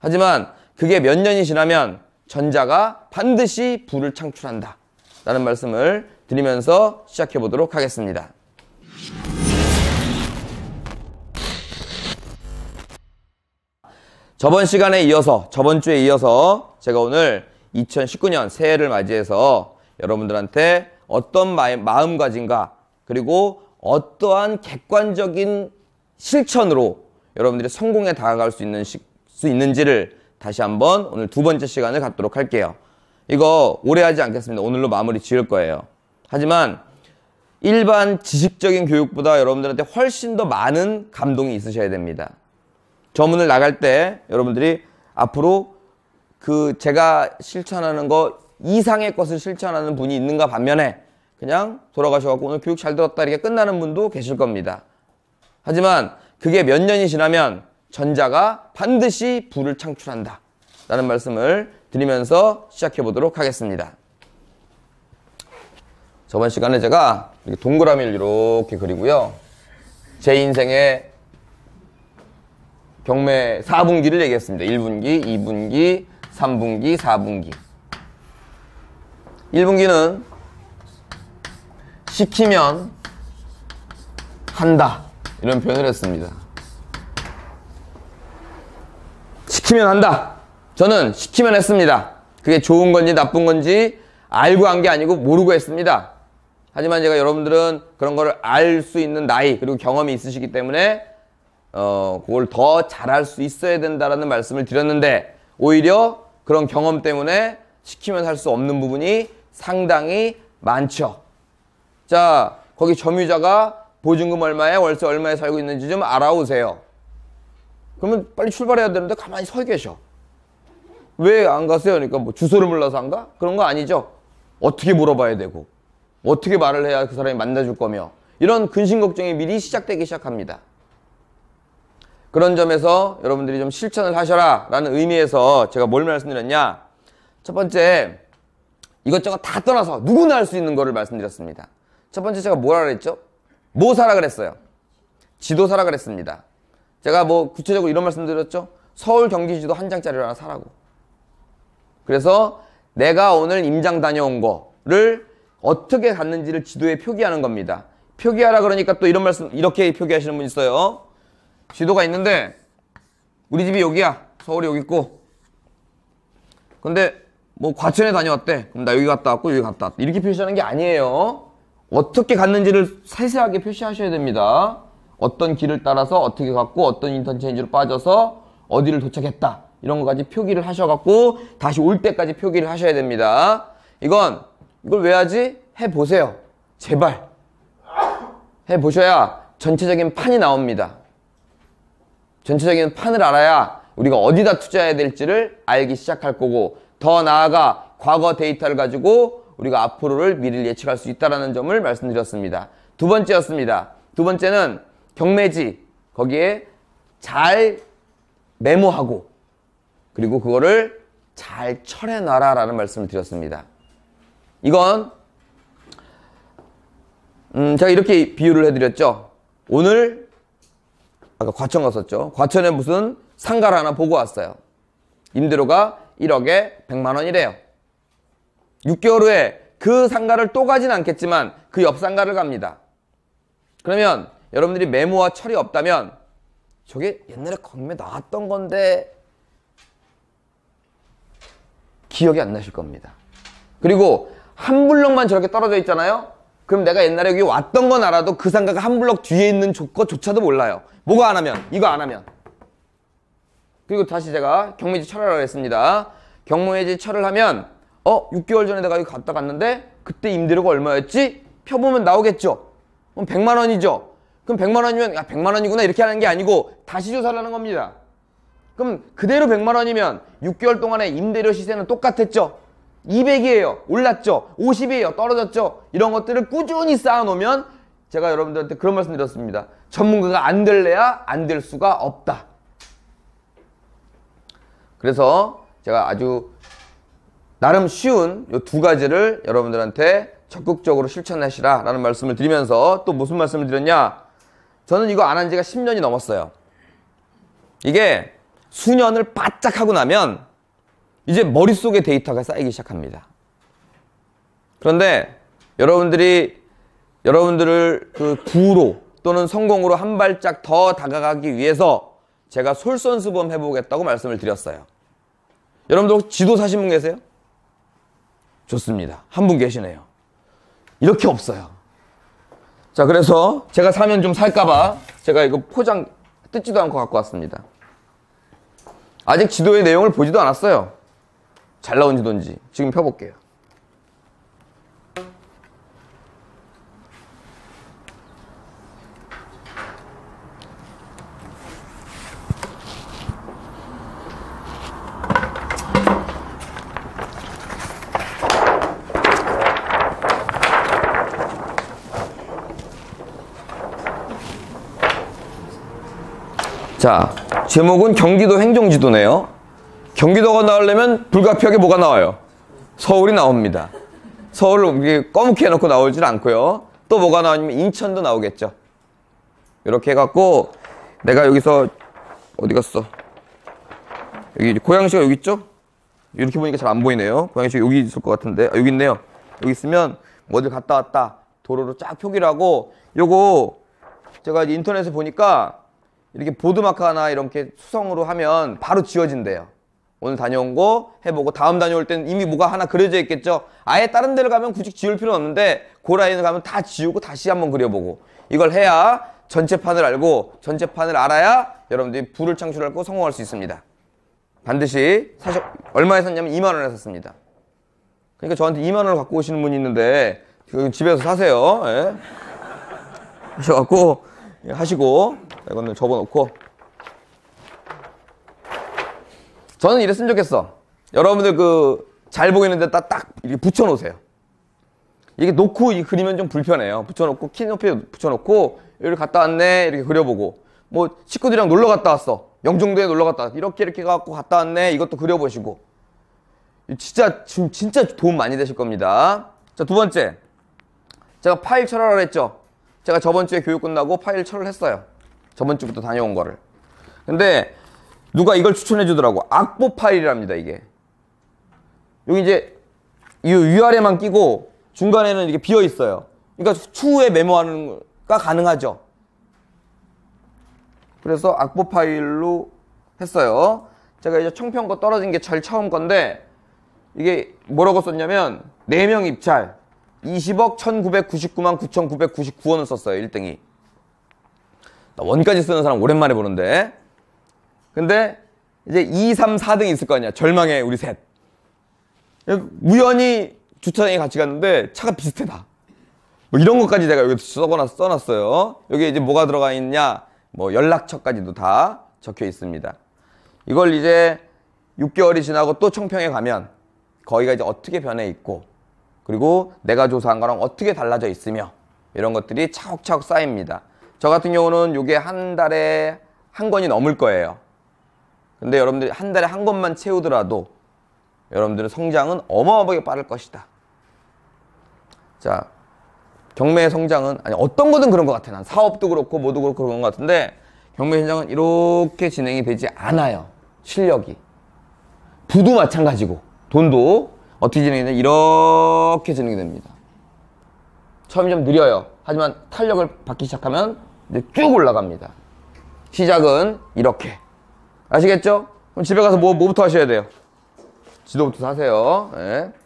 하지만 그게 몇 년이 지나면 전자가 반드시 불을 창출한다. 라는 말씀을 드리면서 시작해 보도록 하겠습니다. 저번 시간에 이어서 저번 주에 이어서 제가 오늘 2019년 새해를 맞이해서 여러분들한테 어떤 마음가짐과 그리고 어떠한 객관적인 실천으로 여러분들이 성공에 다가갈 수 있는 수 있는지를 다시 한번 오늘 두 번째 시간을 갖도록 할게요. 이거 오래 하지 않겠습니다. 오늘로 마무리 지을 거예요. 하지만 일반 지식적인 교육보다 여러분들한테 훨씬 더 많은 감동이 있으셔야 됩니다. 저 문을 나갈 때 여러분들이 앞으로 그 제가 실천하는 거 이상의 것을 실천하는 분이 있는가 반면에 그냥 돌아가셔갖고 오늘 교육 잘 들었다 이렇게 끝나는 분도 계실 겁니다. 하지만 그게 몇 년이 지나면 전자가 반드시 불을 창출한다. 라는 말씀을 드리면서 시작해 보도록 하겠습니다. 저번 시간에 제가 동그라미를 이렇게 그리고요. 제 인생의 경매 4분기를 얘기했습니다. 1분기, 2분기, 3분기, 4분기. 1분기는 시키면 한다. 이런 표현을 했습니다. 시키면 한다. 저는 시키면 했습니다. 그게 좋은 건지 나쁜 건지 알고 한 게 아니고 모르고 했습니다. 하지만 제가 여러분들은 그런 거를 알 수 있는 나이 그리고 경험이 있으시기 때문에 어, 그걸 더 잘할 수 있어야 된다라는 말씀을 드렸는데 오히려 그런 경험 때문에 시키면 할 수 없는 부분이 상당히 많죠. 자, 거기 점유자가 보증금 얼마에 월세 얼마에 살고 있는지 좀 알아오세요. 그러면 빨리 출발해야 되는데 가만히 서 계셔. 왜 안 가세요? 그러니까 뭐 주소를 몰라서 안 가? 그런 거 아니죠. 어떻게 물어봐야 되고 어떻게 말을 해야 그 사람이 만나줄 거며 이런 근심 걱정이 미리 시작되기 시작합니다. 그런 점에서 여러분들이 좀 실천을 하셔라 라는 의미에서 제가 뭘 말씀드렸냐 첫 번째 이것저것 다 떠나서 누구나 할 수 있는 거를 말씀드렸습니다. 첫 번째 제가 뭐라 그랬죠? 뭐사라 그랬어요. 지도사라 그랬습니다. 제가 뭐 구체적으로 이런 말씀 드렸죠. 서울 경기지도 한 장짜리를 하나 사라고. 그래서 내가 오늘 임장 다녀온 거를 어떻게 갔는지를 지도에 표기하는 겁니다. 표기하라 그러니까 또 이런 말씀 이렇게 표기하시는 분 있어요. 지도가 있는데 우리 집이 여기야. 서울이 여기 있고. 근데 뭐 과천에 다녀왔대. 그럼 나 여기 갔다 왔고 여기 갔다 왔다. 이렇게 표시하는 게 아니에요. 어떻게 갔는지를 세세하게 표시하셔야 됩니다. 어떤 길을 따라서 어떻게 갔고 어떤 인턴체인지로 빠져서 어디를 도착했다 이런 것까지 표기를 하셔갖고 다시 올 때까지 표기를 하셔야 됩니다 이건 이걸 왜 하지? 해보세요 제발 해보셔야 전체적인 판이 나옵니다 전체적인 판을 알아야 우리가 어디다 투자해야 될지를 알기 시작할 거고 더 나아가 과거 데이터를 가지고 우리가 앞으로를 미리 예측할 수 있다는 점을 말씀드렸습니다 두 번째였습니다 두 번째는 경매지 거기에 잘 메모하고 그리고 그거를 잘 철해 놔라 라는 말씀을 드렸습니다. 이건 음 제가 이렇게 비유를 해드렸죠. 오늘 아까 과천 갔었죠. 과천에 무슨 상가를 하나 보고 왔어요. 임대료가 1억에 100만 원이래요. 6개월 후에 그 상가를 또 가진 않겠지만 그 옆 상가를 갑니다. 그러면 여러분들이 메모와 철이 없다면 저게 옛날에 건에 나왔던 건데 기억이 안 나실 겁니다. 그리고 한 블럭만 저렇게 떨어져 있잖아요. 그럼 내가 옛날에 여기 왔던 건 알아도 그 상가가 한 블럭 뒤에 있는 것조차도 몰라요. 뭐가 안 하면 이거 안 하면 그리고 다시 제가 경매지 철회라고 했습니다. 경매지 철을 하면 어 6개월 전에 내가 여기 갔다 갔는데 그때 임대료가 얼마였지? 펴보면 나오겠죠. 그럼 100만 원이죠. 그럼 100만 원이면 아 100만 원이구나 이렇게 하는 게 아니고 다시 조사를 하는 겁니다. 그럼 그대로 100만 원이면 6개월 동안의 임대료 시세는 똑같았죠. 200이에요. 올랐죠. 50이에요. 떨어졌죠. 이런 것들을 꾸준히 쌓아놓으면 제가 여러분들한테 그런 말씀 드렸습니다. 전문가가 안 될래야 안 될 수가 없다. 그래서 제가 아주 나름 쉬운 이 두 가지를 여러분들한테 적극적으로 실천하시라 라는 말씀을 드리면서 또 무슨 말씀을 드렸냐 저는 이거 안 한 지가 10년이 넘었어요. 이게 수년을 바짝 하고 나면 이제 머릿속에 데이터가 쌓이기 시작합니다. 그런데 여러분들이 여러분들을 그 부로 또는 성공으로 한 발짝 더 다가가기 위해서 제가 솔선수범 해보겠다고 말씀을 드렸어요. 여러분들 혹시 지도 사신 분 계세요? 좋습니다. 한 분 계시네요. 이렇게 없어요. 자 그래서 제가 사면 좀 살까봐 제가 이거 포장 뜯지도 않고 갖고 왔습니다 아직 지도의 내용을 보지도 않았어요 잘 나온지 돈지 지금 펴볼게요 자, 제목은 경기도 행정지도네요. 경기도가 나오려면 불가피하게 뭐가 나와요? 서울이 나옵니다. 서울을 꺼멓게 해놓고 나오질 않고요. 또 뭐가 나오냐면 인천도 나오겠죠. 이렇게 해갖고 내가 여기서 어디 갔어? 여기 고양시가 여기 있죠? 이렇게 보니까 잘 안 보이네요. 고양시 여기 있을 것 같은데 아, 여기 있네요. 여기 있으면 뭐 어딜 갔다 왔다 도로로 쫙 표기를 하고 요거 제가 인터넷에 보니까 이렇게 보드마카나 이렇게 수성으로 하면 바로 지워진대요. 오늘 다녀온 거 해보고 다음 다녀올 때는 이미 뭐가 하나 그려져 있겠죠. 아예 다른 데를 가면 굳이 지울 필요는 없는데 고라인을 그 가면 다 지우고 다시 한번 그려보고 이걸 해야 전체판을 알고 전체판을 알아야 여러분들이 부를 창출하고 성공할 수 있습니다. 반드시 사실 얼마에 샀냐면 2만 원에 샀습니다. 그러니까 저한테 2만 원을 갖고 오시는 분이 있는데 그 집에서 사세요. 예. 하셔갖고 하시고 이거는 접어놓고 저는 이랬으면 좋겠어 여러분들 그 잘 보이는 데딱 딱 이렇게 붙여놓으세요 이게 놓고 이 그리면 좀 불편해요 붙여놓고 키높이 붙여놓고 여기 갔다 왔네 이렇게 그려보고 뭐 친구들이랑 놀러 갔다 왔어 영종도에 놀러 갔다 왔어 이렇게 이렇게 갖고 갔다 왔네 이것도 그려보시고 진짜 지금 진짜 도움 많이 되실 겁니다 자두 번째 제가 파일 철회를 했죠 제가 저번 주에 교육 끝나고 파일 철회를 했어요 저번 주부터 다녀온 거를. 근데 누가 이걸 추천해 주더라고. 악보 파일이랍니다, 이게. 여기 이제 이 위아래만 끼고 중간에는 이렇게 비어 있어요. 그러니까 추후에 메모하는 거가 가능하죠. 그래서 악보 파일로 했어요. 제가 이제 청평거 떨어진 게 절 처음 건데 이게 뭐라고 썼냐면 4명 입찰 20억 1999만 9999원을 썼어요. 1등이. 원까지 쓰는 사람 오랜만에 보는데. 근데 이제 2, 3, 4등이 있을 거 아니야. 절망의 우리 셋. 우연히 주차장에 같이 갔는데 차가 비슷해 다. 뭐 이런 것까지 제가 여기 써놨, 써놨어요. 여기 이제 뭐가 들어가 있냐. 뭐 연락처까지도 다 적혀 있습니다. 이걸 이제 6개월이 지나고 또 청평에 가면 거기가 이제 어떻게 변해 있고 그리고 내가 조사한 거랑 어떻게 달라져 있으며 이런 것들이 차곡차곡 쌓입니다. 저 같은 경우는 이게 한 달에 한 권이 넘을 거예요. 근데 여러분들이 한 달에 한 권만 채우더라도 여러분들의 성장은 어마어마하게 빠를 것이다. 자, 경매의 성장은 아니 어떤 거든 그런 것 같아. 난 사업도 그렇고 모두 그렇고 그런 것 같은데 경매 현장은 이렇게 진행이 되지 않아요. 실력이. 부도 마찬가지고 돈도 어떻게 진행이 되냐 이렇게 진행이 됩니다. 처음이 좀 느려요. 하지만 탄력을 받기 시작하면 이제 쭉 올라갑니다. 시작은 이렇게. 아시겠죠? 그럼 집에 가서 뭐, 뭐부터 하셔야 돼요? 지도부터 사세요. 네.